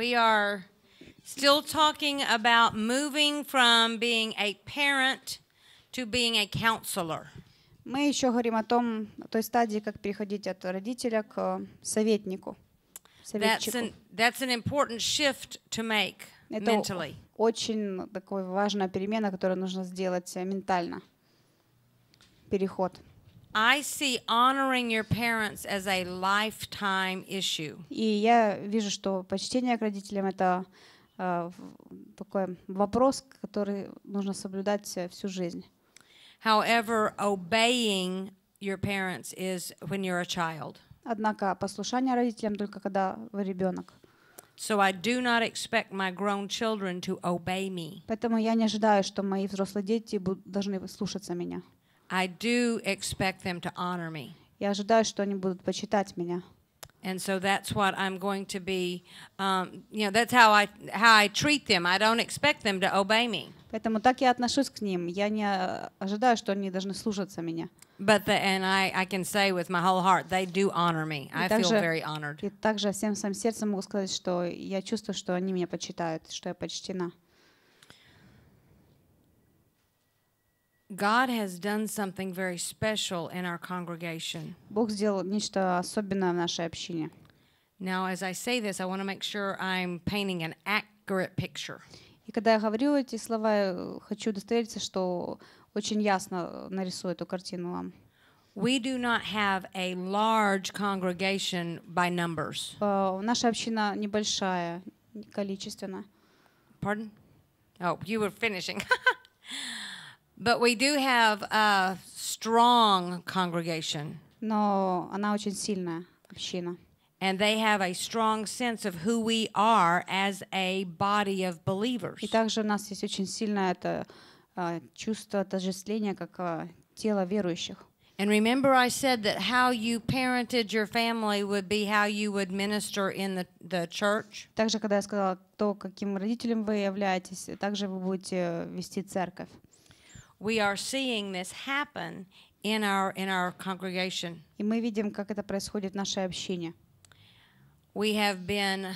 We are still talking about moving from being a parent to being a counselor. Мы еще говорим о том, о той стадии, как переходить от родителя к э, советнику. That's an, that's an important shift to make Это mentally. очень такой важная перемена, которую нужно сделать э, ментально. Переход. I see honoring your parents as a lifetime issue. И я вижу, что почтение к родителям это э, такой вопрос, который нужно соблюдать э, всю жизнь. However, obeying your parents is when you're a child. Однако послушание родителям только когда вы ребенок. So I do not expect my grown children to obey me. Поэтому я не ожидаю, что мои взрослые дети должны слушаться меня. I do expect them to honor me. Я ожидаю, что они будут почитать меня. And so that's what I'm going to be. Um, you know, that's how I how I treat them. I don't expect them to obey me. Поэтому так я отношусь к ним. Я не э, ожидаю, что они должны слушаться меня. But the, and I, I can say with my whole heart, they do honor me. I также, feel very honored. И также всем своим сердцем могу сказать, что я чувствую, что они меня почитают, что я почтена. God has done something very special in our congregation. Бог сделал нечто особенное в нашей общине. Now, as I say this, I want to make sure I'm painting an accurate picture. И когда я говорю эти слова, хочу удостовериться, что очень ясно нарисую эту картину вам. We do not have a large congregation by numbers. Э, наша община небольшая количественно. Pardon? Oh, you were finishing. But we do have a strong congregation. Но она очень сильная община. And they have a strong sense of who we are as a body of believers. И также у нас есть очень сильное это чувство отождествления как тело верующих. And remember, I said that how you parented your family would be how you would minister in the, the church. Также, когда я сказала то, каким родителем вы являетесь, также вы будете э, вести церковь we are seeing this happen in our in our congregation. И мы видим, как это происходит в нашей общине. We have been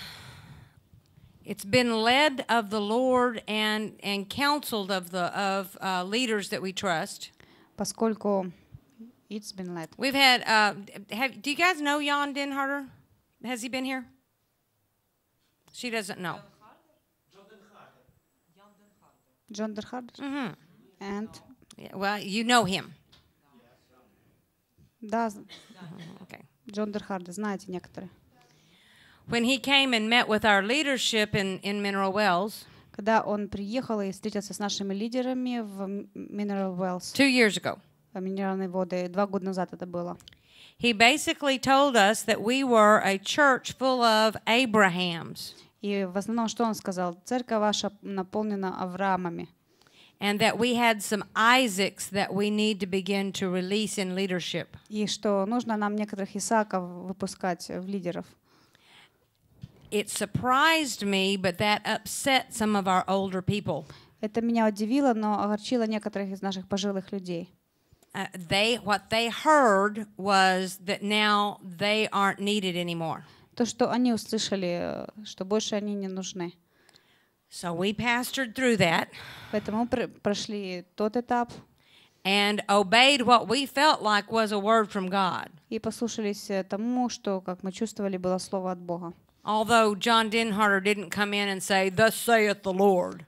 it's been led of the Lord and and counseled of the of uh, leaders that we trust. Поскольку it's been led. We've had uh, have do you guys know Jan Denharder? Has he been here? She doesn't know. John Denharder. John Denharder. hmm and well you know him does uh-huh, okay john derhard знаете некоторые when he came and met with our leadership in in mineral wells two years ago э, he basically told us that we were a church full of abrahams и в основном что он сказал церковь ваша наполнена авраамами and that we had some Isaacs that we need to begin to release in leadership. И что нужно нам некоторых Исааков выпускать в лидеров. It surprised me, but that upset some of our older people. Это меня удивило, но огорчило некоторых из наших пожилых людей. Uh, they what they heard was that now they aren't needed anymore. То, что они услышали, что больше они не нужны. So we pastored through that. And obeyed what we felt like was a word from God. Э, Although John Denharder didn't come in and say, "Thus saith the Lord."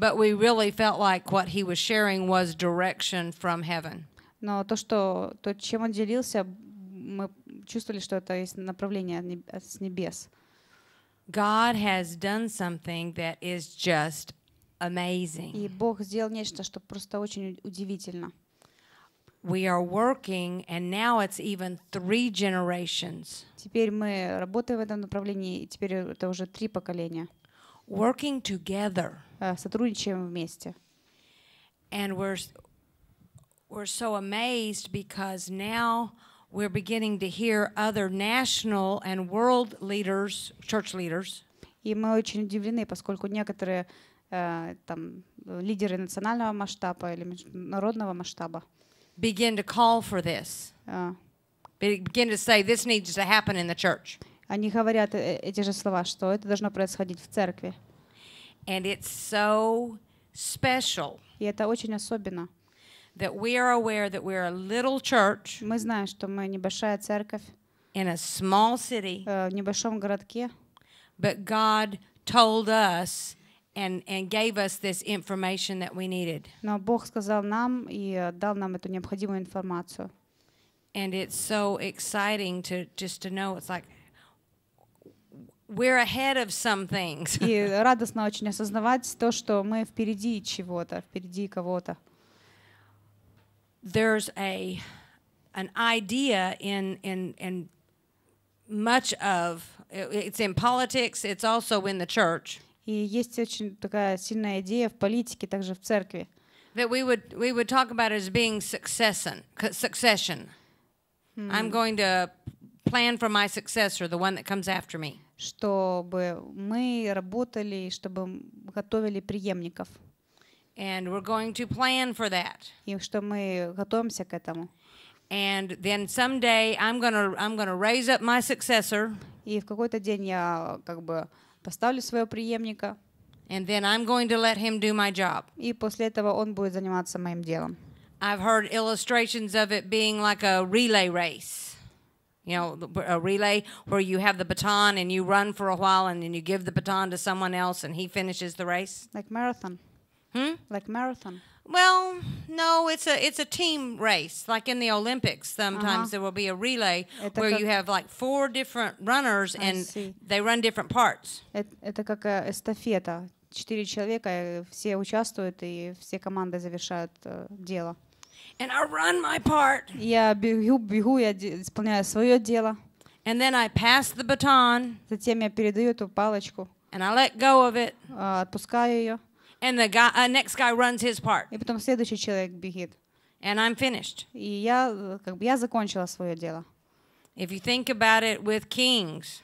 But we really felt like what he was sharing was direction from heaven. Но то, что то, чем он делился, мы чувствовали, что это есть направление с небес. God has done something that is just amazing. И Бог сделал нечто, что просто очень удивительно. We are working, and now it's even three generations. Теперь мы работаем в этом направлении, и теперь это уже три поколения. Working together. Э, сотрудничаем вместе. And we're we're so amazed because now we're beginning to hear other national and world leaders, church leaders. И мы очень удивлены, поскольку некоторые э, там лидеры национального масштаба или международного масштаба begin to call for this. А. begin to say this needs to happen in the church. Они говорят э, эти же слова, что это должно происходить в церкви. And it's so special. И это очень особенно that we are aware that we're a little church. Мы знаем, что мы небольшая церковь. In a small city. В небольшом городке. But God told us and and gave us this information that we needed. Но Бог сказал нам и дал нам эту необходимую информацию. And it's so exciting to just to know it's like we're ahead of some things. И радостно очень осознавать то, что мы впереди чего-то, впереди кого-то. there's a an idea in in in much of it's in politics, it's also in the church. That we would we would talk about as being succession succession. I'm going to plan for my successor, the one that comes after me. Чтобы мы работали, чтобы готовили преемников. And we're going to plan for that. И что мы готовимся к этому. And then someday I'm gonna I'm gonna raise up my successor. И в какой-то день я как бы поставлю своего преемника. And then I'm going to let him do my job. И после этого он будет заниматься моим делом. I've heard illustrations of it being like a relay race. You know, a relay where you have the baton and you run for a while and then you give the baton to someone else and he finishes the race. Like marathon. Hmm? Like marathon. Well, no, it's a it's a team race. Like in the Olympics, sometimes uh -huh. there will be a relay это where you have like four different runners I and see. they run different parts. Это как э, эстафета. Четыре человека, э, все участвуют и все команды завершают э, дело. And I run my part. Я бегу, бегу, я исполняю свое дело. And then I pass the baton. Затем я передаю эту палочку. And I let go of it. Отпускаю ее. And the guy, uh, next guy runs his part. И потом следующий человек бегит. And I'm finished. И я, как бы, я закончила свое дело. If you think about it with kings,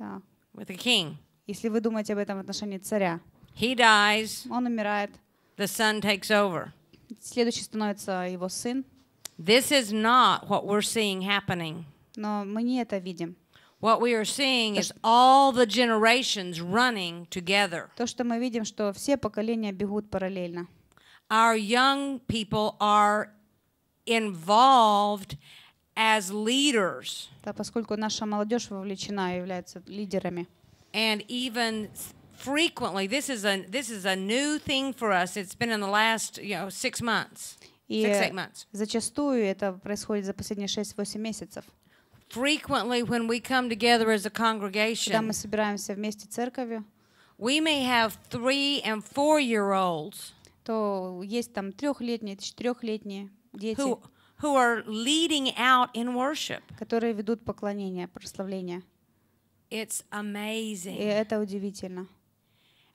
yeah. with a king. Если вы думаете об этом в отношении царя. He dies. Он умирает. The son takes over. Следующий становится его сын. This is not what we're seeing happening. Но мы не это видим. What we are seeing is all the generations running together. То, что мы видим, что все поколения бегут параллельно. Our young people are involved as leaders. Да, поскольку наша молодежь вовлечена и является лидерами. And even frequently, this is a this is a new thing for us. It's been in the last, you know, six months. six, eight months. зачастую это происходит за последние 6-8 месяцев frequently when we come together as a congregation. Когда мы собираемся вместе церковью. We may have three and four year olds. То есть там трехлетние, четырехлетние дети. Who, who are leading out in worship. Которые ведут поклонение, прославление. It's amazing. И это удивительно.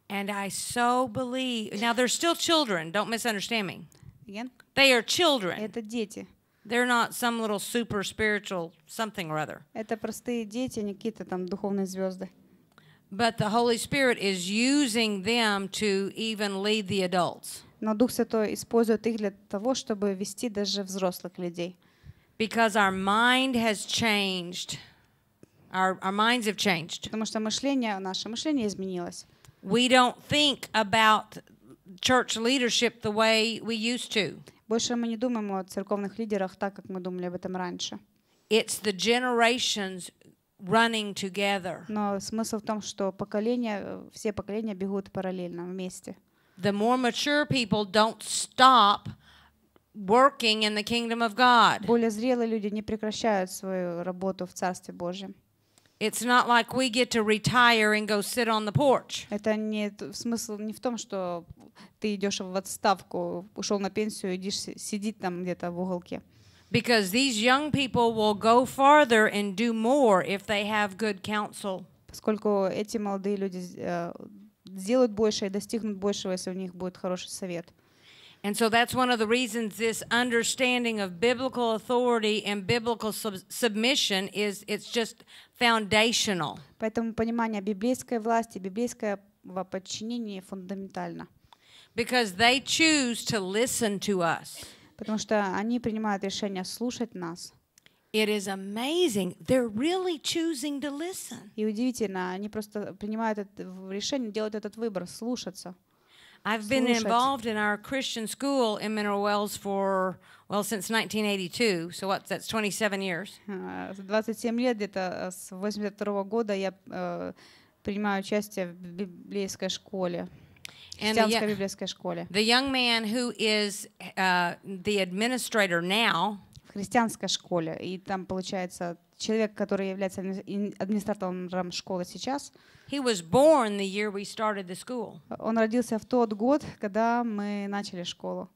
And I so believe. Now they're still children. Don't misunderstand me. Again? They are children. Это дети. They're not some little super spiritual something or other. Это простые дети, не какие-то там духовные звезды. But the Holy Spirit is using them to even lead the adults. Но Дух Святой использует их для того, чтобы вести даже взрослых людей. Because our mind has changed. Our, our minds have changed. Потому что мышление, наше мышление изменилось. We don't think about church leadership the way we used to. Больше мы не думаем о церковных лидерах так, как мы думали об этом раньше. It's the generations running together. Но смысл в том, что поколения, э, все поколения бегут параллельно вместе. The more mature people don't stop working in the kingdom of God. Более зрелые люди не прекращают свою работу в Царстве Божьем. It's not like we get to retire and go sit on the porch. Это не смысл не в том, что ты идешь в отставку, ушел на пенсию, идешь сидеть там где-то в уголке. Because these young people will go farther and do more if they have good counsel. Поскольку эти молодые люди э, сделают больше и достигнут большего, если у них будет хороший совет. And so that's one of the reasons this understanding of biblical authority and biblical sub submission is it's just foundational. Поэтому понимание библейской власти, библейского подчинения фундаментально. Because they choose to listen to us. Потому что они принимают решение слушать нас. It is amazing. They're really choosing to listen. И удивительно, они просто принимают решение этот выбор, слушаться. I've been involved in our Christian school in Mineral Wells for well since 1982. So what? That's 27 years. 27 лет где-то с 82 года я э, принимаю участие в библейской школе. And the, the young man who is uh, the administrator now. В христианской школе и там получается человек, который является администратором школы сейчас, he was born the year we started the school. Он родился в тот год, когда мы начали школу.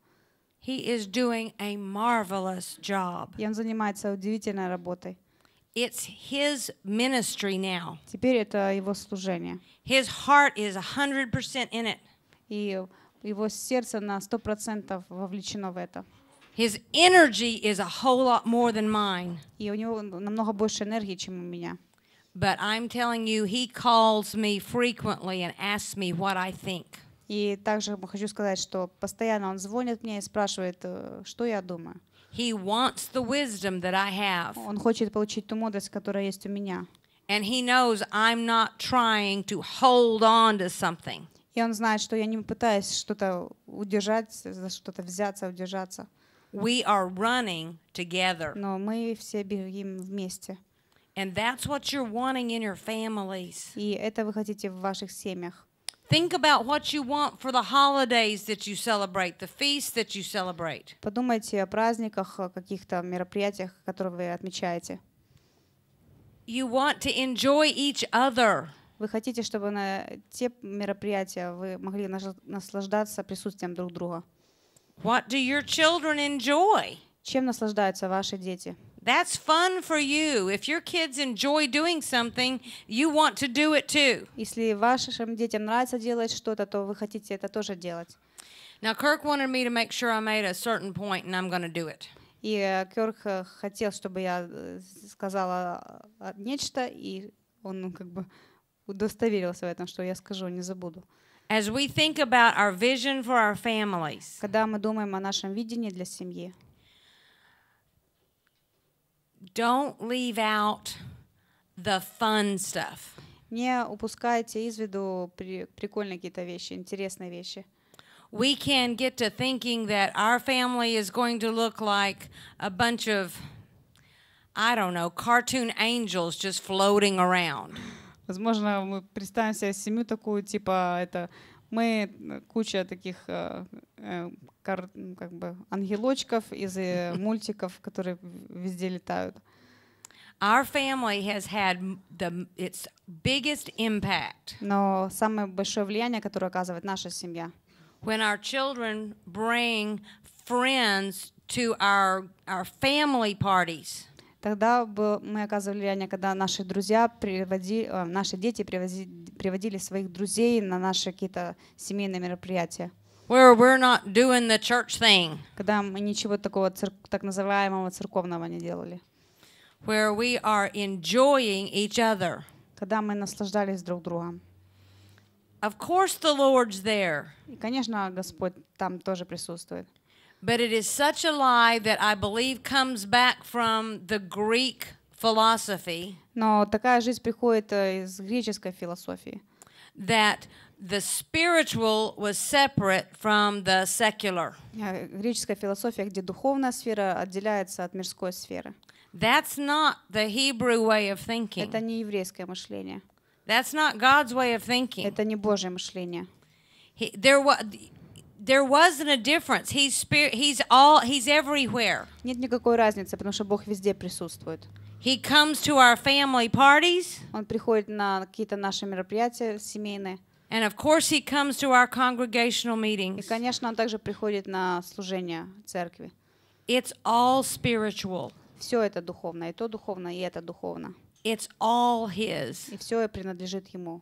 He is doing a marvelous job. И он занимается удивительной работой. It's his ministry now. Теперь это его служение. His heart is 100% in it. И его сердце на 100% вовлечено в это. His energy is a whole lot more than mine. И у него намного больше энергии, чем у меня. But I'm telling you, he calls me frequently and asks me what I think. И также хочу сказать, что постоянно он звонит мне и спрашивает, э, что я думаю. He wants the wisdom that I have. Он хочет получить ту мудрость, которая есть у меня. And he knows I'm not trying to hold on to something. И он знает, что я не пытаюсь что-то удержать, за что-то взяться, удержаться. We are running together. Но мы все бежим вместе. And that's what you're wanting in your families. И это вы хотите в ваших семьях. Think about what you want for the holidays that you celebrate, the feasts that you celebrate. Подумайте о праздниках, о каких-то мероприятиях, которые вы отмечаете. You want to enjoy each other. Вы хотите, чтобы на те мероприятия вы могли наслаждаться присутствием друг друга. What do your children enjoy? Чем наслаждаются ваши дети? That's fun for you. If your kids enjoy doing something, you want to do it too. Если вашим детям нравится делать что-то, то вы хотите это тоже делать. Now Kirk wanted me to make sure I made a certain point and I'm going to do it. И Кёрк э, э, хотел, чтобы я э, сказала нечто, и он ну, как бы удостоверился в этом, что я скажу, не забуду. As we think about our vision for our families. Когда мы думаем о нашем видении для семьи. Don't leave out the fun stuff. Не упускайте из виду прикольные какие-то вещи, интересные вещи. We can get to thinking that our family is going to look like a bunch of I don't know, cartoon angels just floating around. Возможно, мы представим себе семью такую, типа это мы э, куча таких э, э, ну, как бы ангелочков из мультиков, которые везде летают. Our family has had the, its biggest impact. Но самое большое влияние, которое оказывает наша семья. When our children bring friends to our, our family parties. Тогда был, мы оказывали влияние, когда наши друзья приводили, э, наши дети приводили, приводили своих друзей на наши какие-то семейные мероприятия. Where we're not doing the church thing. Когда мы ничего такого так называемого церковного не делали. Where we are enjoying each other. Когда мы наслаждались друг другом. Of course the Lord's there. И, конечно, Господь там тоже присутствует. But it is such a lie that I believe comes back from the Greek philosophy. Но такая жизнь приходит э, из греческой философии. That the spiritual was separate from the secular. Э, греческая философия, где духовная сфера отделяется от мирской сферы. That's not the Hebrew way of thinking. Это не еврейское мышление. That's not God's way of thinking. Это не Божье мышление. He, there was There wasn't a difference. He's spirit. He's all. He's everywhere. Нет никакой разницы, потому что Бог везде присутствует. He comes to our family parties. Он приходит на какие-то наши мероприятия семейные. And of course he comes to our congregational meetings. И, конечно, он также приходит на служение церкви. It's all spiritual. Все это духовно, и то духовно, и это духовно. It's all his. И все принадлежит ему.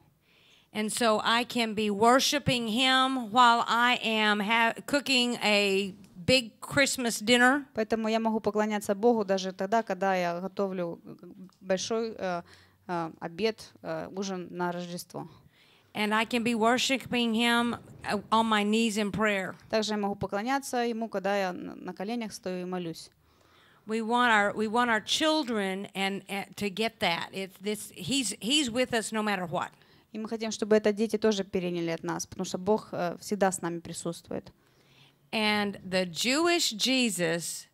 And so I can be worshiping Him while I am cooking a big Christmas dinner. Поэтому я могу поклоняться Богу даже тогда, когда я готовлю э, большой э, э, обед, ужин на Рождество. And I can be worshiping Him on my knees in prayer. Также я могу поклоняться Ему, когда я на коленях стою и молюсь. we want our we want our children and, and to get that. It's this he's he's with us no matter what. И мы хотим, чтобы это дети тоже переняли от нас, потому что Бог э, всегда с нами присутствует. And the Jewish Jesus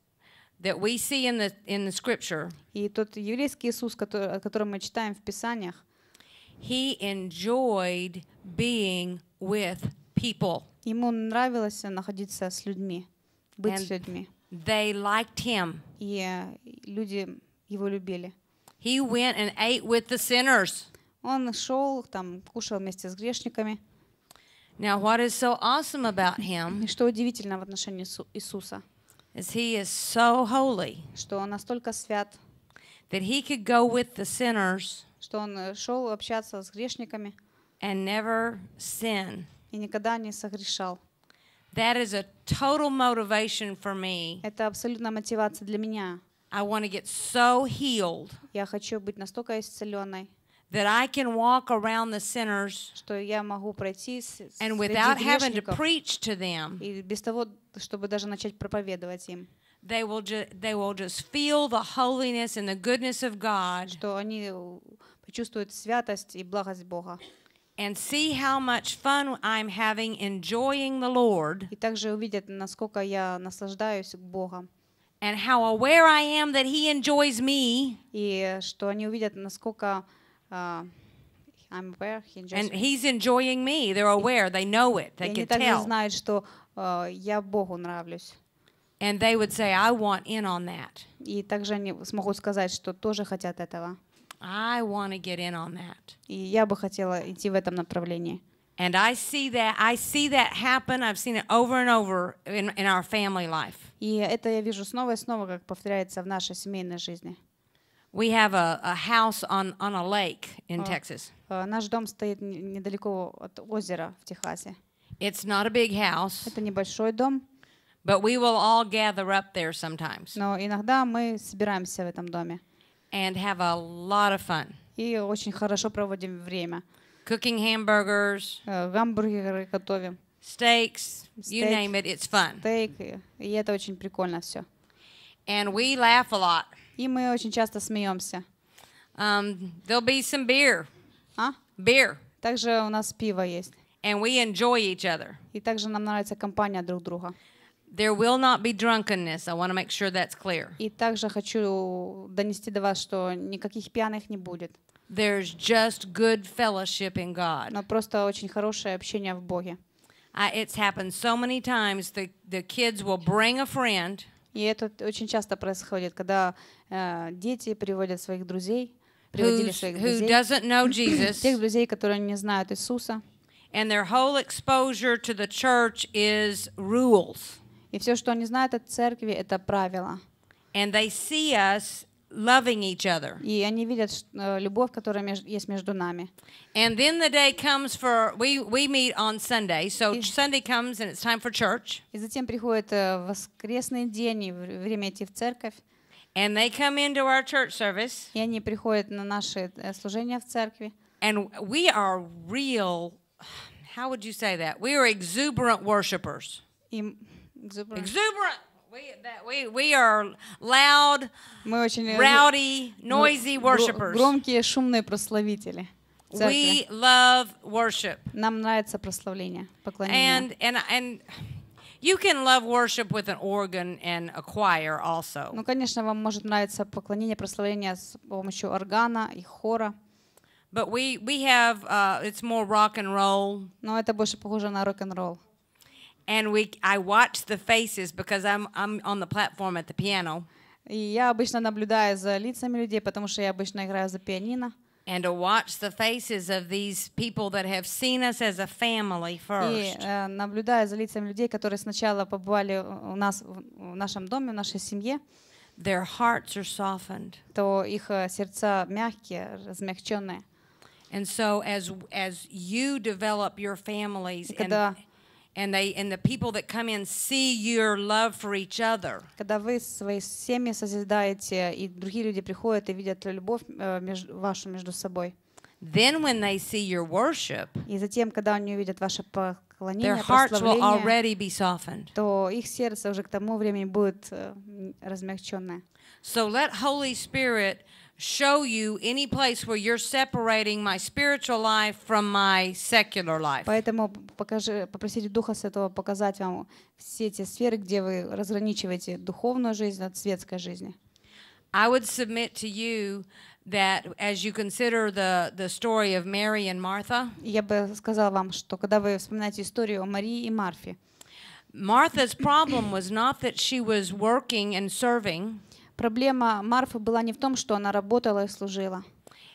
that we see in the, in the scripture, и тот еврейский Иисус, который, о котором мы читаем в Писаниях, he enjoyed being with people. Ему нравилось находиться с людьми, быть And с людьми. They liked him. И э, люди его любили. He went and ate with the sinners. Он шел, там, кушал вместе с грешниками. Now, what is so awesome about him? И что удивительно в отношении Иисуса? Is he is so holy. Что он настолько свят. That he could go with the sinners. Что он э, шел общаться с грешниками. And never sin. И никогда не согрешал. That is a total motivation for me. Это абсолютная мотивация для меня. I want to get so healed. Я хочу быть настолько исцеленной. that I can walk around the sinners and without having to preach to them. They will, ju- they will just feel the holiness and the goodness of God. Э, and see how much fun I'm having enjoying the Lord. And how aware I am that He enjoys me. И э, что они увидят, насколько Uh, I'm aware. He enjoys and me. he's enjoying me. They're aware. They know it. They can tell. знают, что я Богу нравлюсь. And they would say, I want in on that. И также они смогут сказать, что тоже хотят этого. I want to get in on that. И я бы хотела идти в этом направлении. And I see that I see that happen. I've seen it over and over in, in our family life. И это я вижу снова и снова, как повторяется в нашей семейной жизни. We have a, a house on, on a lake in Texas. Э, наш дом стоит недалеко от озера в Техасе. It's not a big house. Это небольшой дом. But we will all gather up there sometimes. Но иногда мы собираемся в этом доме. And have a lot of fun. И очень хорошо проводим время. Cooking hamburgers. Э, гамбургеры готовим. Steaks. You name it, it's fun. Стейк. И это очень прикольно все. And we laugh a lot. И мы очень часто смеемся. Um, there'll be some beer. А? Beer. Также у нас пиво есть. And we enjoy each other. И также нам нравится компания друг друга. There will not be drunkenness. I want to make sure that's clear. И также хочу донести до вас, что никаких пьяных не будет. There's just good fellowship in God. Но просто очень хорошее общение в Боге. it's happened so many times. The the kids will bring a friend. И это очень часто происходит, когда э, дети приводят своих друзей, приводили своих who know друзей, Jesus, тех друзей, которые не знают Иисуса. and their whole to the is rules. И все, что они знают о церкви, это правила. And they see us loving each other. И они видят э, любовь, которая есть между нами. And then the day comes for we we meet on Sunday, so Sunday comes and it's time for church. И затем приходит э, воскресный день и время идти в церковь. And they come into our church service. И они приходят на э, в церкви. And we are real. How would you say that? We are exuberant worshipers. Exuberant. exuberant. We, that, we, we are loud, Мы очень rowdy, noisy worshippers. громкие, шумные прославители. We love worship. Нам нравится прославление, поклонение. And, and, and you can love worship with an organ and a choir also. Ну, конечно, вам может нравиться поклонение, прославление с помощью органа и хора. But we, we have, uh, it's more rock and roll. Но это больше похоже на рок-н-ролл. And we, I watch the faces because I'm, I'm on the platform at the piano. И я обычно наблюдаю за лицами людей, потому что я обычно играю за пианино. And to watch the faces of these people that have seen us as a family first. И э, наблюдая за лицами людей, которые сначала побывали у нас в нашем доме, в нашей семье. Their hearts are softened. То их э, сердца мягкие, размягченные. And so as as you develop your families and and they and the people that come in see your love for each other. Когда вы свои семьи созидаете и другие люди приходят и видят любовь вашу между собой. Then when they see your worship, и затем, когда они увидят ваше поклонение, their hearts will already be softened. то их сердце уже к тому времени будет размягченное. So let Holy Spirit show you any place where you're separating my spiritual life from my secular life. Поэтому покажи, попросите Духа Святого показать вам все те сферы, где вы разграничиваете духовную жизнь от светской жизни. I would submit to you that as you consider the, the story of Mary and Martha, я бы сказала вам, что когда вы вспоминаете историю о Марии и Марфе, Martha's problem was not that she was working and serving. Проблема Марфы была не в том, что она работала и служила.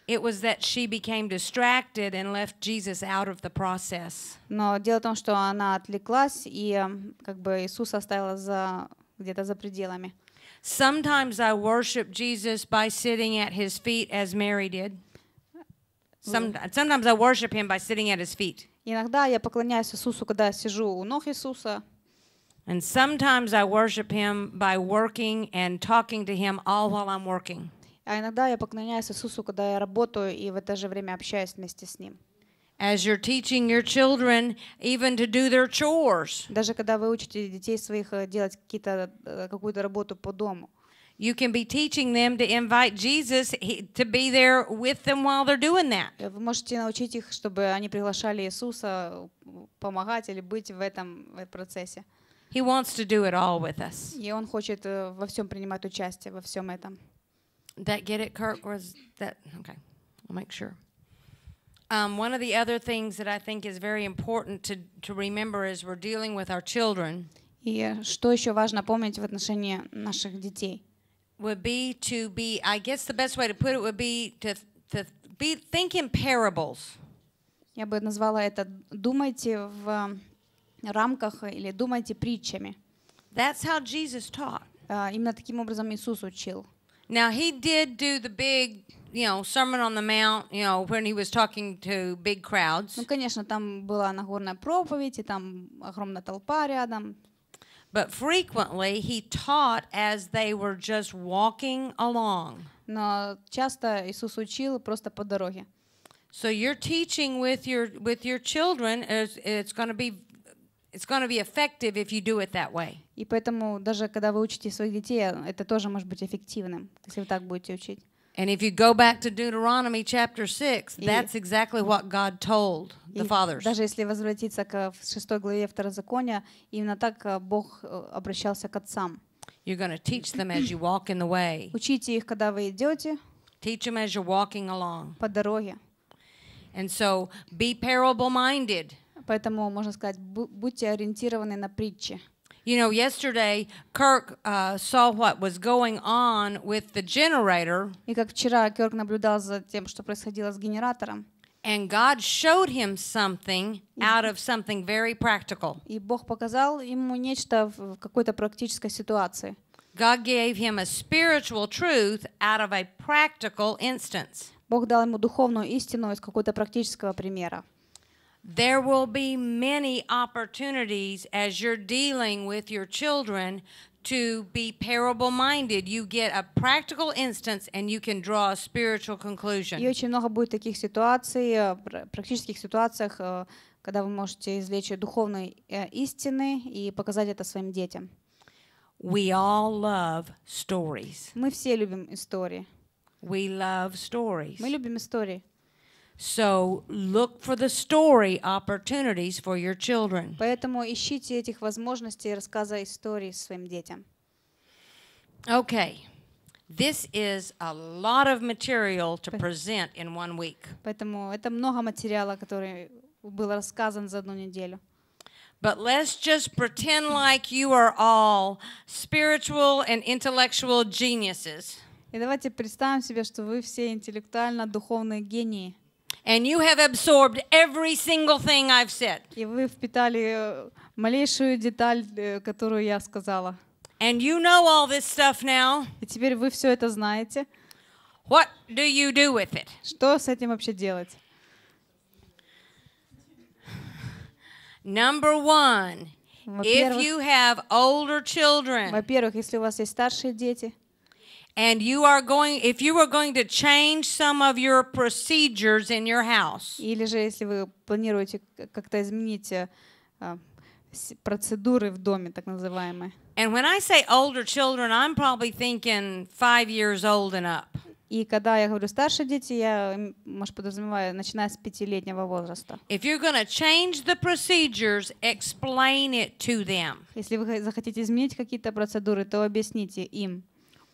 It was that she became distracted and left Jesus out of the process. Но дело в том, что она отвлеклась и эм, как бы Иисус оставила за где-то за пределами. Sometimes I worship Jesus by sitting at his feet as Mary did. Some, sometimes I worship him by sitting at his feet. Иногда я поклоняюсь Иисусу, когда сижу у ног Иисуса. And sometimes I worship him by working and talking to him all while I'm working. А иногда я поклоняюсь Иисусу, когда я работаю и в это же время общаюсь вместе с ним. As you're teaching your children even to do their chores. Даже когда вы учите детей своих э, делать какие-то э, какую-то работу по дому. You can be teaching them to invite Jesus to be there with them while they're doing that. Э, вы можете научить их, чтобы они приглашали Иисуса помогать или быть в этом процессе. He wants to do it all with us. И он хочет э, во всем принимать участие, во всем этом. That get it, Kirk? Was that okay? I'll make sure. Um, one of the other things that I think is very important to, to remember is we're dealing with our children. И э, что еще важно помнить в отношении наших детей? Would be to be, I guess the best way to put it would be to, to be, think in parables. Я бы назвала это «думайте в рамках или думайте притчами. That's how Jesus taught. Uh, именно таким образом Иисус учил. Now he did do the big, you know, Sermon on the Mount, you know, when he was talking to big crowds. Ну, конечно, там была нагорная проповедь, и там огромная толпа рядом. But frequently he taught as they were just walking along. Но часто Иисус учил просто по дороге. So your teaching with your with your children is it's going to be it's going to be effective if you do it that way. И поэтому даже когда вы учите своих детей, это тоже может быть эффективным, если вы так будете учить. And if you go back to Deuteronomy chapter 6, that's exactly what God told the fathers. Даже если возвратиться к шестой главе Второзакония, именно так э, Бог э, обращался к отцам. You're going to teach them as you walk in the way. Учите их, когда вы идете. Teach them as you're walking along. По дороге. And so be parable minded. Поэтому можно сказать, будьте ориентированы на притчи. You know, yesterday Kirk uh, saw what was going on with the generator. И как вчера Кёрк наблюдал за тем, что происходило с генератором. And God showed him something out of something very practical. И Бог показал ему нечто в какой-то практической ситуации. God gave him a spiritual truth out of a practical instance. Бог дал ему духовную истину из какого-то практического примера. There will be many opportunities as you're dealing with your children to be parable minded. You get a practical instance and you can draw a spiritual conclusion. очень много будет таких ситуаций, э, практических ситуациях, э, когда вы можете извлечь духовной э, истины и показать это своим детям. We all love stories. Мы все любим истории. We love stories. Мы любим истории. So look for the story opportunities for your children. Поэтому ищите этих возможностей рассказа истории своим детям. Okay. This is a lot of material to present in one week. Поэтому это много материала, который был рассказан за одну неделю. But let's just pretend like you are all spiritual and intellectual geniuses. И давайте представим себе, что вы все интеллектуально-духовные гении. And you have absorbed every single thing I've said. И вы впитали э, малейшую деталь, э, которую я сказала. And you know all this stuff now. И теперь вы все это знаете. What do you do with it? Что с этим вообще делать? Number one, if you have older children. Во-первых, если у вас есть старшие дети. and you are going if you are going to change some of your procedures in your house. Или же если вы планируете как-то изменить э, а, процедуры в доме, так называемые. And when I say older children, I'm probably thinking five years old and up. И когда я говорю старшие дети, я, может, подразумеваю, начиная с пятилетнего возраста. Если вы захотите изменить какие-то процедуры, то объясните им.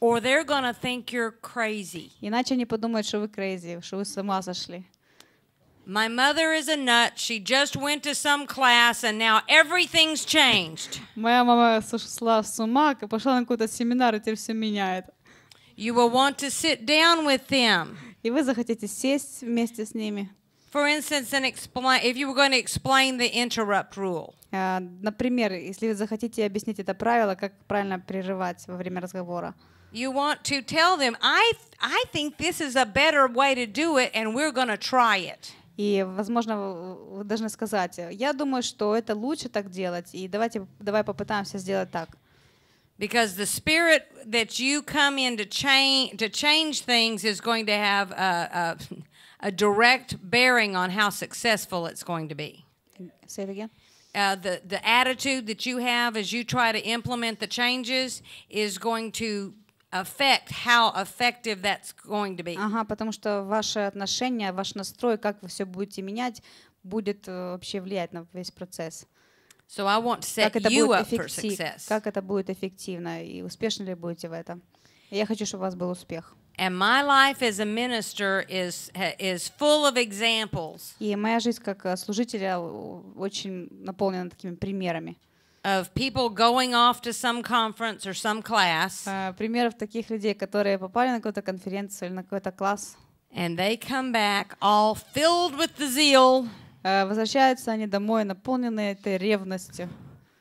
Or they're gonna think you're crazy. Иначе они подумают, что вы crazy, что вы с ума сошли. My mother is a nut. She just went to some class and now everything's changed. Моя мама сошла с ума, пошла на какой-то семинар, и теперь все меняет. You will want to sit down with them. И вы захотите сесть вместе с ними. For instance, and explain, if you were going to explain the interrupt rule. А, например, если вы захотите объяснить это правило, как правильно прерывать во время разговора. You want to tell them, I, I think this is a better way to do it, and we're going to try it. И, возможно, вы должны сказать, я думаю, что это лучше так делать, и давайте, давай попытаемся сделать так. Because the spirit that you come in to change, to change things is going to have a, a, a direct bearing on how successful it's going to be. Say it again. Uh, the, the attitude that you have as you try to implement the changes is going to affect how effective that's going to be. Ага, потому что ваши отношения, ваш настрой, как вы все будете менять, будет э, вообще влиять на весь процесс. So I want to set как это you будет эффектив, Как это будет эффективно и успешно ли будете в этом? Я хочу, чтобы у вас был успех. And my life as a minister is is full of examples. И моя жизнь как э, служителя очень наполнена такими примерами of people going off to some conference or some class. А, примеров таких людей, которые попали на какую-то конференцию или на какой-то класс. And they come back all filled with the zeal. А, возвращаются они домой наполненные этой ревностью.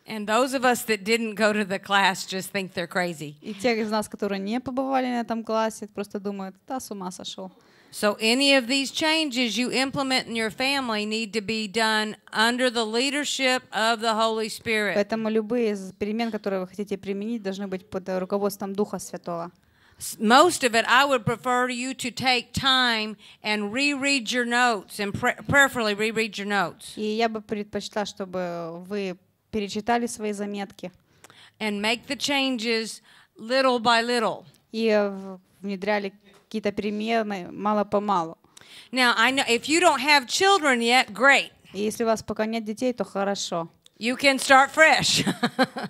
And those of us that didn't go to the class just think they're crazy. И те из нас, которые не побывали на этом классе, просто думают, да, с ума сошел. So any of these changes you implement in your family need to be done under the leadership of the Holy Spirit. Поэтому любые перемен, которые вы хотите применить, должны быть под руководством Духа Святого. Most of it, I would prefer you to take time and reread your notes and prayerfully reread your notes. И я бы предпочла, чтобы вы перечитали свои заметки. And make the changes little by little. И внедряли какие-то перемены мало-помалу. Now, I know if you don't have children yet, great. если у вас пока нет детей, то хорошо. You can start fresh.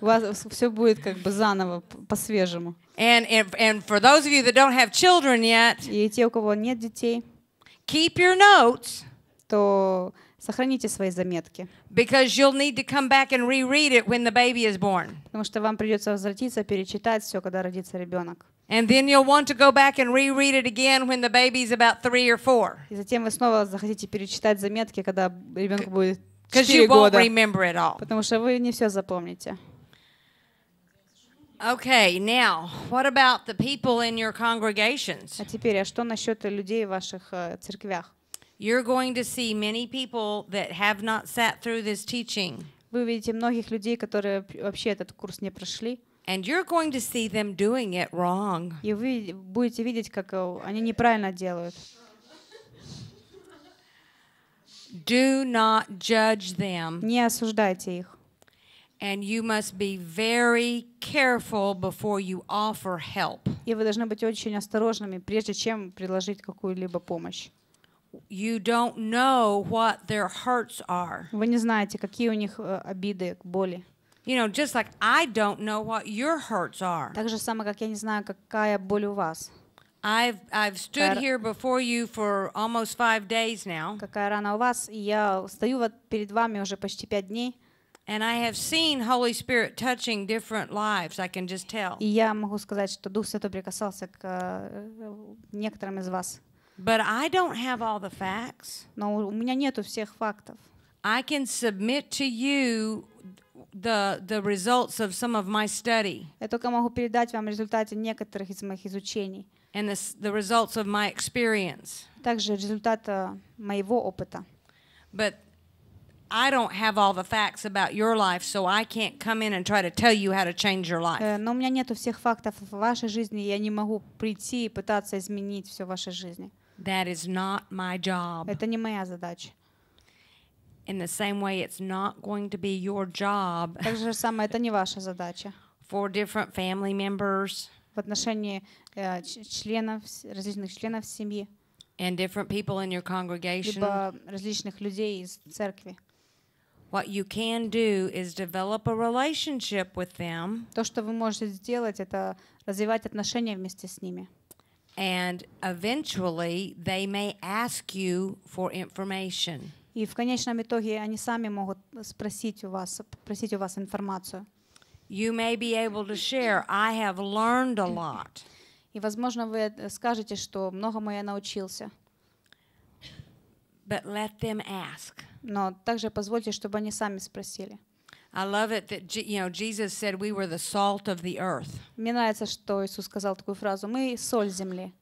У вас все будет как бы заново, по-свежему. and, and for those of you that don't have children yet, и те, у кого нет детей, keep your notes, то сохраните свои заметки. Because you'll need to come back and reread it when the baby is born. Потому что вам придется возвратиться, перечитать все, когда родится ребенок. And then you'll want to go back and reread it again when the baby's about three or four. И затем вы снова захотите перечитать заметки, когда ребенку будет 4 года. remember it all. Потому что вы не все запомните. Okay, now, what about the people in your congregations? А теперь, а что насчет людей в ваших церквях? You're going to see many people that have not sat through this teaching. Вы увидите многих людей, которые вообще этот курс не прошли. And you're going to see them doing it wrong. И вы будете видеть, как э, они неправильно делают. Do not judge them. Не осуждайте их. And you must be very careful before you offer help. И вы должны быть очень осторожными, прежде чем предложить какую-либо помощь. You don't know what their hurts are. Вы не знаете, какие у них э, обиды, боли. You know, just like I don't know what your hurts are. Так же как я не знаю, какая боль у вас. I've I've stood here before you for almost five days now. Какая рана у вас? стою вот перед вами уже почти пять дней. And I have seen Holy Spirit touching different lives. I can just tell. И я могу сказать, что Дух Святой прикасался к э, некоторым из вас. But I don't have all the facts. Но у меня нету всех фактов. I can submit to you the, the results of some of my study. Я только могу передать вам результаты некоторых из моих изучений. And the, the results of my experience. Также результаты моего опыта. But I don't have all the facts about your life, so I can't come in and try to tell you how to change your life. Но у меня нету всех фактов в вашей жизни, я не могу прийти и пытаться изменить все в вашей жизни. That is not my job. Это не моя задача. In the same way, it's not going to be your job. Так же самое, это не ваша задача. For different family members. В отношении э, членов различных членов семьи. And different people in your congregation. Либо различных людей из церкви. What you can do is develop a relationship with them. То, что вы можете сделать, это развивать отношения вместе с ними. And eventually, they may ask you for information. И в конечном итоге они сами могут спросить у вас, спросить у вас информацию. You may be able to share, I have learned a lot. И, возможно, вы скажете, что многому я научился. But let them ask. Но также позвольте, чтобы они сами спросили. I love it that you know Jesus said we were the salt of the earth. Мне нравится, что Иисус сказал такую фразу: мы соль земли.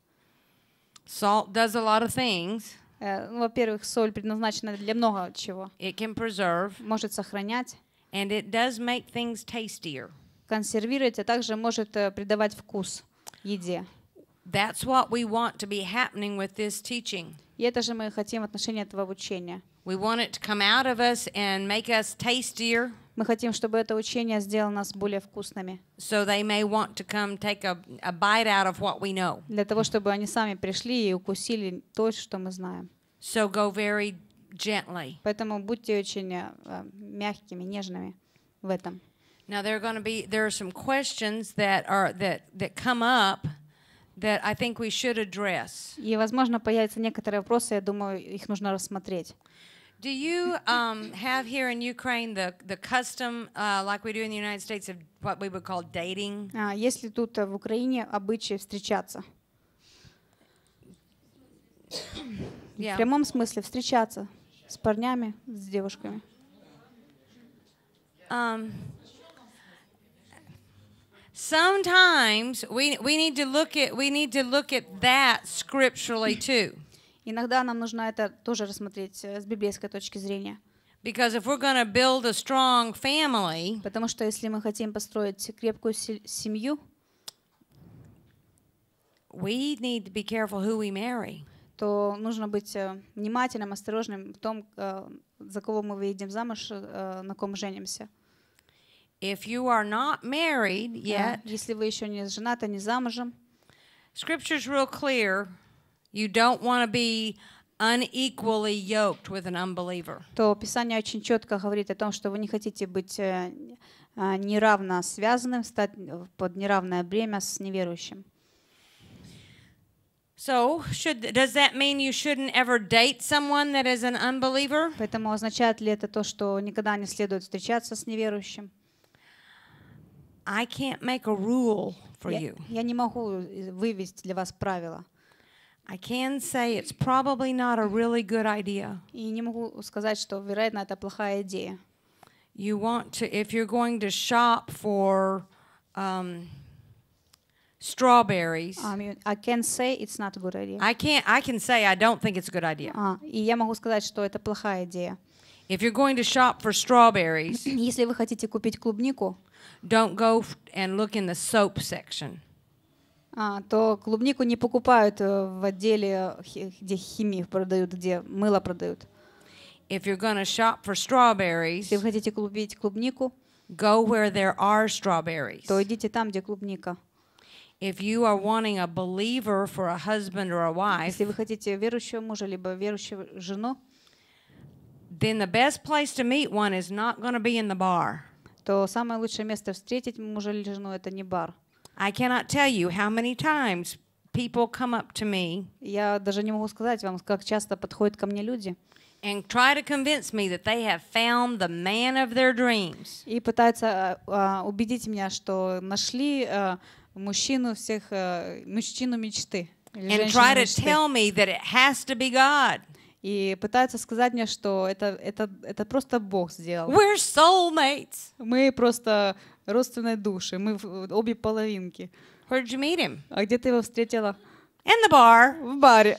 Salt does a lot of things. Э, ну, во-первых, соль предназначена для много чего. It can preserve. Может сохранять. And it does make things tastier. Консервировать, а также может э, придавать вкус еде. That's what we want to be happening with this teaching. И это же мы хотим в отношении этого обучения. We want it to come out of us and make us tastier. Мы хотим, чтобы это учение сделало нас более вкусными. Для того, чтобы они сами пришли и укусили то, что мы знаем. So go very gently. Поэтому будьте очень uh, мягкими, нежными в этом. Now there are going to be there are some questions that are that that come up that I think we should address. И возможно появятся некоторые вопросы, я думаю, их нужно рассмотреть. Do you um, have here in Ukraine the, the custom, uh, like we do in the United States, of what we would call dating? А, есть тут э, в Украине обычай встречаться? Yeah. В прямом смысле встречаться с парнями, с девушками. Um, sometimes we, we need to look at we need to look at that scripturally too. Иногда нам нужно это тоже рассмотреть э, с библейской точки зрения. Because if we're going build a strong family, потому что если мы хотим построить крепкую семью, we need to be careful who we marry. То нужно быть э, внимательным, осторожным в том, э, за кого мы выйдем замуж, на ком женимся. If you are not married yet, если вы еще не женаты, не замужем, Scripture's real clear You don't want to be unequally yoked with an unbeliever. То Писание очень четко говорит о том, что вы не хотите быть э, а, неравно связанным, стать под неравное бремя с неверующим. So, should, does that mean you shouldn't ever date someone that is an unbeliever? Поэтому означает ли это то, что никогда не следует встречаться с неверующим? I can't make a rule for you. Я не могу э, вывести для вас правила. I can say it's probably not a really good idea. И не могу сказать, что вероятно это плохая идея. You want to, if you're going to shop for um, strawberries. I um, mean, I can say it's not a good idea. I can't. I can say I don't think it's a good idea. А, uh, и я могу сказать, что это плохая идея. If you're going to shop for strawberries, если вы хотите купить клубнику, don't go and look in the soap section. а, то клубнику не покупают э, в отделе, э, где химии продают, где мыло продают. If you're gonna shop for strawberries, если вы хотите купить клубнику, go where there are strawberries. то идите там, где клубника. If you are wanting a believer for a husband or a wife, если вы хотите верующего мужа либо верующую жену, then the best place to meet one is not going to be in the bar. то самое лучшее место встретить мужа или жену это не бар. I cannot tell you how many times people come up to me. Я даже не могу сказать вам, как часто подходят ко мне люди. And try to convince me that they have found the man of their dreams. И пытаются убедить меня, что нашли мужчину всех мужчину мечты. And try to tell me that it has to be God. и пытаются сказать мне, что это, это, это просто Бог сделал. We're soulmates. Мы просто родственные души, мы обе половинки. Where'd you meet him? А где ты его встретила? In the bar. В баре.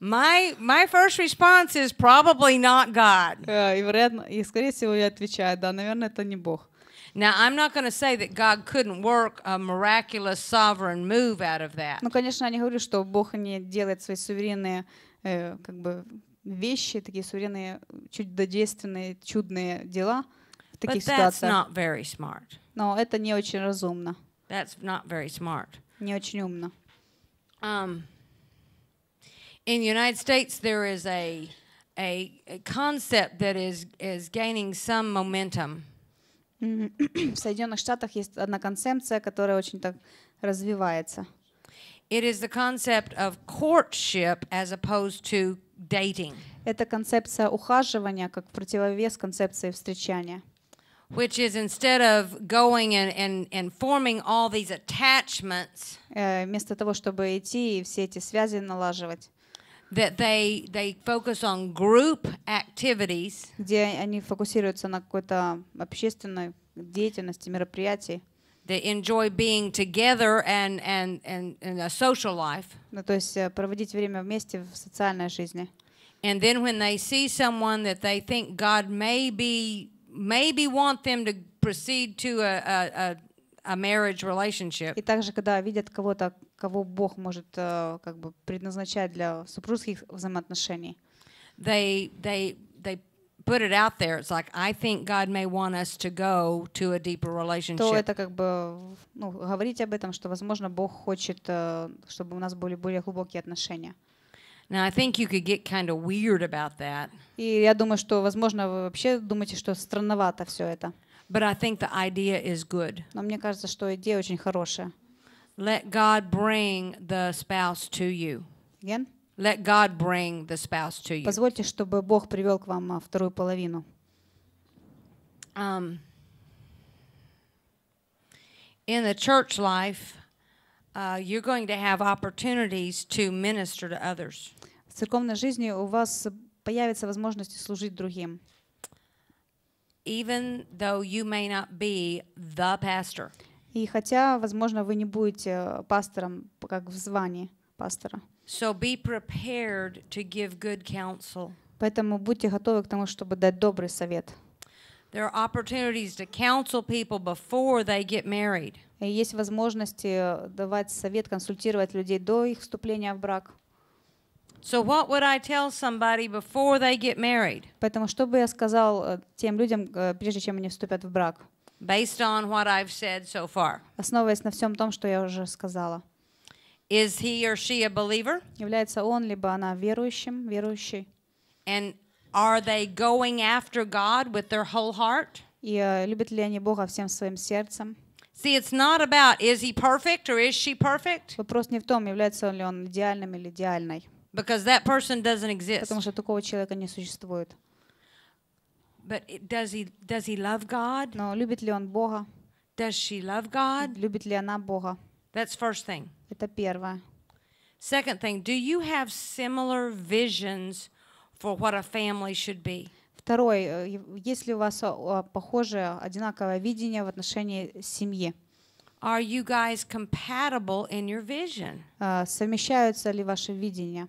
My, my first response is probably not God. Э, и, вероятно, и, скорее всего, я отвечаю, да, наверное, это не Бог. Now, I'm not going to say that God couldn't work a miraculous sovereign move out of that. Ну, конечно, я не говорю, что Бог не делает свои суверенные Э, как бы вещи, такие суверенные, чудодейственные, чудные дела в таких But ситуациях. That's not very smart. Но это не очень разумно. That's not very smart. Не очень умно. Um, in the United States, there is a, a concept that is, is gaining some momentum. В Соединенных Штатах есть одна концепция, которая очень так развивается. It is the concept of courtship as opposed to dating. Это концепция ухаживания как противовес концепции встречания. Which is instead of going and, and, and forming all these attachments, э, вместо того, чтобы идти и все эти связи налаживать, that they, they focus on group activities, где они фокусируются на какой-то общественной деятельности, мероприятии, They enjoy being together and, and, and, and a social life. Ну, то есть э, проводить время вместе в социальной жизни. And then when they see someone that they think God maybe maybe want them to proceed to a, a, a marriage relationship. И также, когда видят кого-то, кого Бог может э, как бы предназначать для супружеских взаимоотношений. They, they put it out there, it's like I think God may want us to go to a deeper relationship. То это как бы ну, говорить об этом, что возможно Бог хочет, э, чтобы у нас были более глубокие отношения. Now I think you could get kind of weird about that. И я думаю, что возможно вы вообще думаете, что странновато все это. But I think the idea is good. Но мне кажется, что идея очень хорошая. Let God bring the spouse to you. Again? Let God bring the spouse to you. Позвольте, чтобы Бог привел к вам а, вторую половину. Um, in the church life, uh, you're going to have opportunities to minister to others. В церковной жизни у вас появится возможность служить другим. Even though you may not be the pastor. И хотя, возможно, вы не будете э, пастором, как в звании пастора. So be prepared to give good counsel. Поэтому будьте готовы к тому, чтобы дать добрый совет. There are opportunities to counsel people before they get married. И есть возможности э, давать совет, консультировать людей до их вступления в брак. So what would I tell somebody before they get married? Поэтому что бы я сказал э, тем людям, э, прежде чем они вступят в брак? Based on what I've said so far. Основываясь на всем том, что я уже сказала. Is he or she a believer? Является он либо она верующим, верующей? And are they going after God with their whole heart? И э, любят ли они Бога всем своим сердцем? See, it's not about is he perfect or is she perfect? Вопрос не в том, является ли он идеальным или идеальной. Because that person doesn't exist. Потому что такого человека не существует. But does he does he love God? Но любит ли он Бога? Does she love God? Любит ли она Бога? That's first thing. Это первое. Second thing, do you have similar visions for what a family should be? Второй, э, есть ли у вас а, похожее, одинаковое видение в отношении семьи? Are you guys compatible in your vision? А, совмещаются ли ваши видения?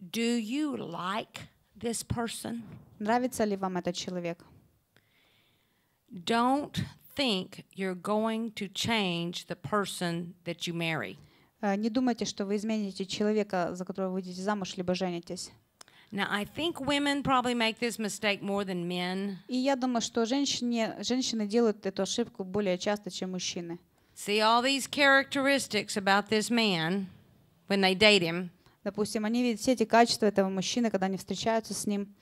Do you like this person? Нравится ли вам этот человек? Don't think you're going to change the person that you marry. Э, не думайте, что вы измените человека, за которого выйдете замуж либо женитесь. Now I think women probably make this mistake more than men. И я думаю, что женщины женщины делают эту ошибку более часто, чем мужчины. See all these characteristics about this man when they date him. Допустим, они видят все эти качества этого мужчины, когда они встречаются с ним.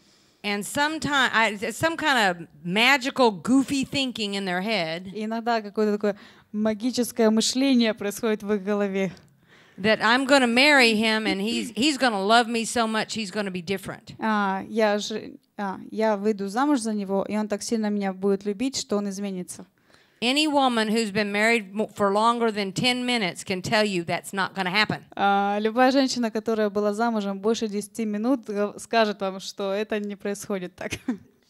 And sometimes I, some kind of magical, goofy thinking in their head. Иногда какое-то такое магическое мышление происходит в их голове. That I'm going to marry him, and he's he's going to love me so much, he's going to be different. А, я же, а, я выйду замуж за него, и он так сильно меня будет любить, что он изменится. Any woman who's been married for longer than 10 minutes can tell you that's not going to happen. Любая женщина, которая была замужем больше 10 минут, э, скажет вам, что это не происходит так.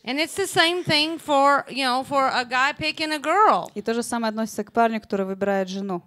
And it's the same thing for, you know, for a guy picking a girl. И то же самое относится к парню, который выбирает жену.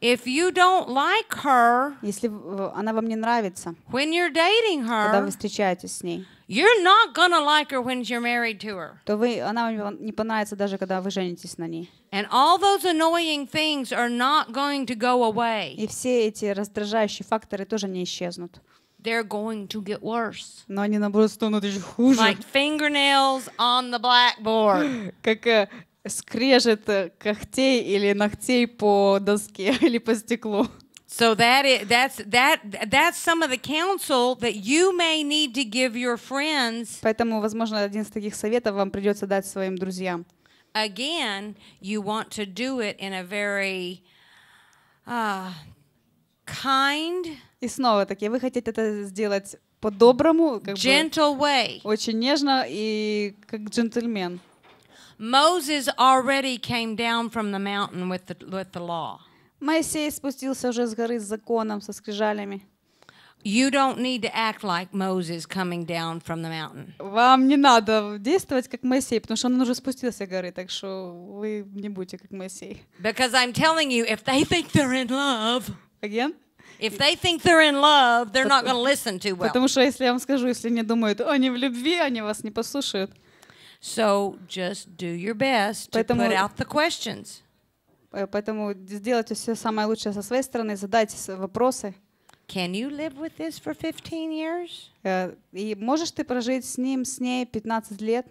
If you don't like her, если она вам не нравится, when you're dating her, когда вы встречаетесь с ней, you're not gonna like her when you're married to her. То вы, она вам не понравится даже когда вы женитесь на ней. And all those annoying things are not going to go away. И все эти раздражающие факторы тоже не исчезнут. They're going to get worse. Но они наоборот станут еще хуже. Like fingernails on the blackboard. Как скрежет э, когтей или ногтей по доске или по стеклу. So that is, that's that that's some of the counsel that you may need to give your friends. Поэтому, возможно, один из таких советов вам придется дать своим друзьям. Again, you want to do it in a very uh, kind. И снова таки, вы хотите это сделать по-доброму, как gentle бы, way. очень нежно и как джентльмен. Moses already came down from the mountain with the, with the law. Моисей спустился уже с горы с законом, со скрижалями. You don't need to act like Moses coming down from the mountain. Вам не надо действовать как Моисей, потому что он уже спустился с горы, так что вы не будете как Моисей. Because I'm telling you, if they think they're in love, again, if they think they're in love, they're not going to listen too well. Потому что если я вам скажу, если не думают, они в любви, они вас не послушают. So just do your best to put out the questions. Поэтому сделайте все самое лучшее со своей стороны, задайте вопросы. Can you live with this for 15 years? Э, и можешь ты прожить с ним, с ней 15 лет?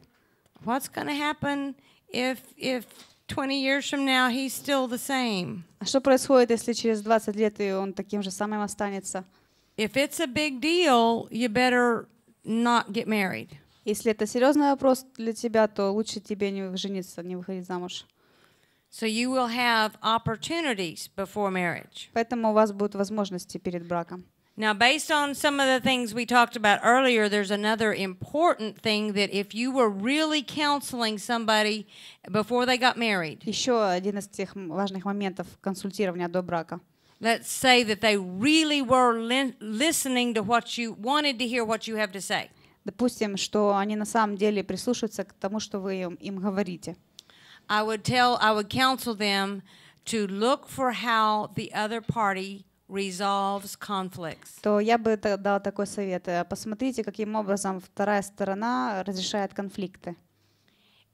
What's going to happen if if 20 years from now he's still the same? А что происходит, если через 20 лет и он таким же самым останется? If it's a big deal, you better not get married. Если это серьезный вопрос для тебя, то лучше тебе не жениться, не выходить замуж. So you will have opportunities before marriage. Поэтому у вас будут возможности перед браком. Now, based on some of the things we talked about earlier, there's another important thing that if you were really counseling somebody before they got married. Еще один из тех важных моментов консультирования до брака. Let's say that they really were listening to what you wanted to hear what you have to say допустим, что они на самом деле прислушиваются к тому, что вы им говорите. I would tell, I would counsel them to look for how the other party resolves conflicts. То я бы дал такой совет: э, посмотрите, каким образом вторая сторона разрешает конфликты.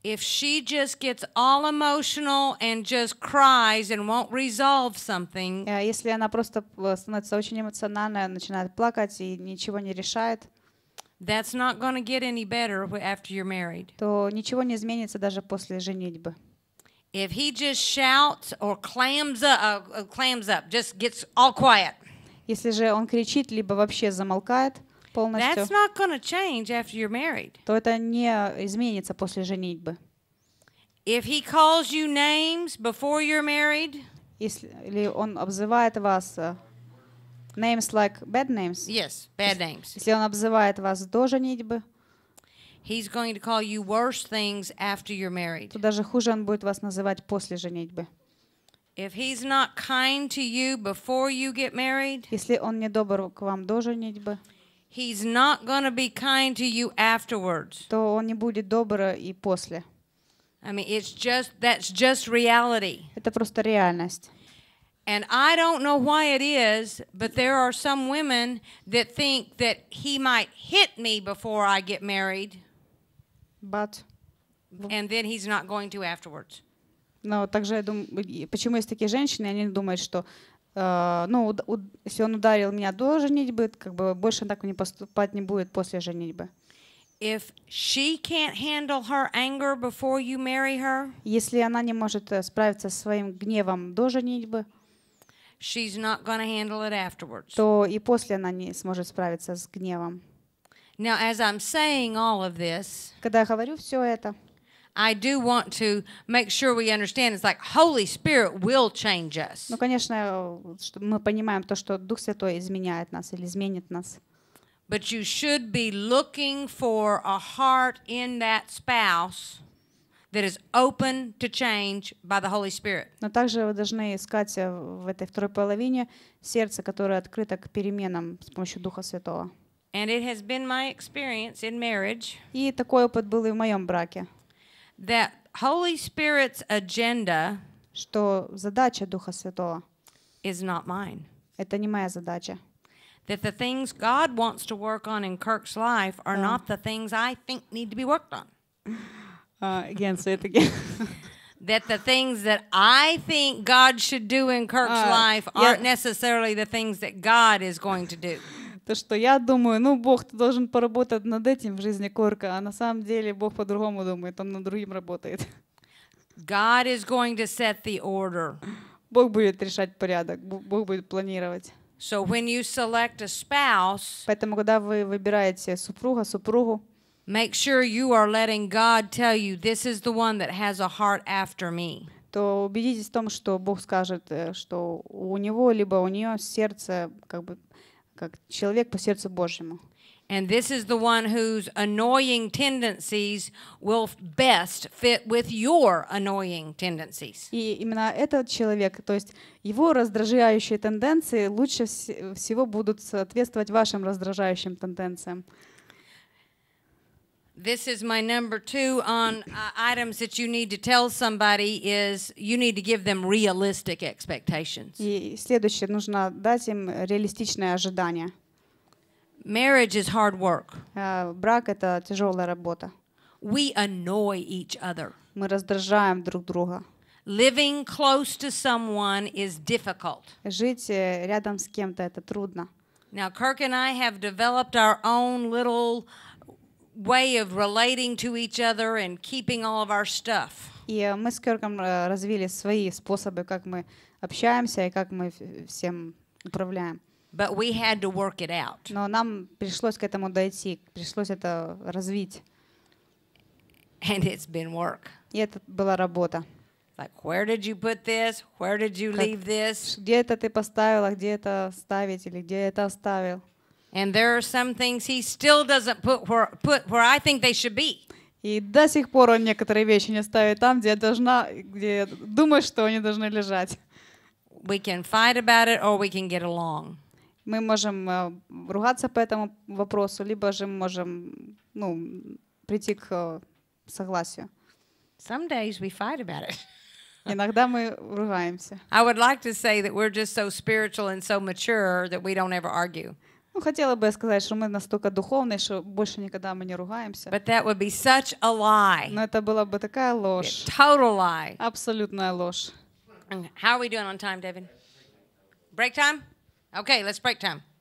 If she just gets all emotional and just cries and won't resolve something. Э, если она просто э, становится очень эмоциональной, начинает плакать и ничего не решает. That's not going to get any better after you're married. То ничего не изменится даже после женитьбы. If he just shouts or clams up, uh, uh clams up, just gets all quiet. Если же он кричит либо вообще замолкает полностью. That's not going to change after you're married. То это не изменится после женитьбы. If he calls you names before you're married. Если он обзывает вас э, Names like bad names? Yes, bad names. Если он обзывает вас до женитьбы, He's going to call you worse things after you're married. то даже хуже он будет вас называть после женитьбы. If he's not kind to you before you get married, если он не добр к вам до женитьбы, he's not going to be kind to you afterwards. то он не будет добр и после. I mean, it's just that's just reality. Это просто реальность. And I don't know why it is, but there are some women that think that he might hit me before I get married. But. And then he's not going to afterwards. Но также я думаю, почему есть такие женщины, они думают, что Uh, ну, уд, уд, если он ударил меня до женитьбы, как бы больше так не поступать не будет после женитьбы. If she can't handle her anger before you marry her, если она не может справиться со своим гневом до женитьбы, she's not going to handle it afterwards. то и после она не сможет справиться с гневом. Now, as I'm saying all of this, Когда я говорю все это, I do want to make sure we understand it's like Holy Spirit will change us. ну, конечно, что мы понимаем то, что Дух Святой изменяет нас или изменит нас. But you should be looking for a heart in that spouse that is open to change by the Holy Spirit. Но также вы должны искать э, в этой второй половине сердце, которое открыто к переменам с помощью Духа Святого. And it has been my experience in marriage. И такой опыт был и в моем браке. That Holy Spirit's agenda что задача Духа Святого is not mine. Это не моя задача. That the things God wants to work on in Kirk's life are not the things I think need to be worked on. again, say it again. that the things that I think God should do in Kirk's uh, life aren't yeah. necessarily the things that God is going to do. То, что я думаю, ну, Бог, ты должен поработать над этим в жизни Корка, а на самом деле Бог по-другому думает, он над другим работает. God is going to set the order. Бог будет решать порядок, Бог будет планировать. So when you select a spouse, Поэтому, когда вы выбираете супруга, супругу, make sure you are letting God tell you this is the one that has a heart after me. то убедитесь в том, что Бог скажет, э, что у него либо у нее сердце, как бы, как человек по сердцу Божьему. And this is the one whose annoying tendencies will best fit with your annoying tendencies. И именно этот человек, то есть его раздражающие тенденции лучше всего будут соответствовать вашим раздражающим тенденциям. This is my number two on uh, items that you need to tell somebody is you need to give them realistic expectations. И следующее нужно дать им реалистичные ожидания. Marriage is hard work. Брак это тяжелая работа. We annoy each other. Мы раздражаем друг друга. Living close to someone is difficult. Жить э, рядом с кем-то это трудно. Now Kirk and I have developed our own little way of relating to each other and keeping all of our stuff. И мы с Кёрком э, развили свои способы, как мы общаемся и как мы всем управляем. But we had to work it out. Но нам пришлось к этому дойти, пришлось это развить. And it's been work. И это была работа. Like, where did you put this? Where did you leave this? Где это ты поставила, где это ставить или где это оставил? And there are some things he still doesn't put where, put where I think they should be. И до сих пор он некоторые вещи не ставит там, где должна, где думает, что они должны лежать. We can fight about it or we can get along. Мы можем э, ругаться по этому вопросу, либо же можем, ну, прийти к э, согласию. Some days we fight about it. Иногда мы ругаемся. I would like to say that we're just so spiritual and so mature that we don't ever argue. Ну, хотела бы я сказать, что мы настолько духовные, что больше никогда мы не ругаемся. But that would be such a lie. Но это была бы такая ложь. total lie. Абсолютная ложь. How are we doing on time, David? Break time? Okay, let's break time.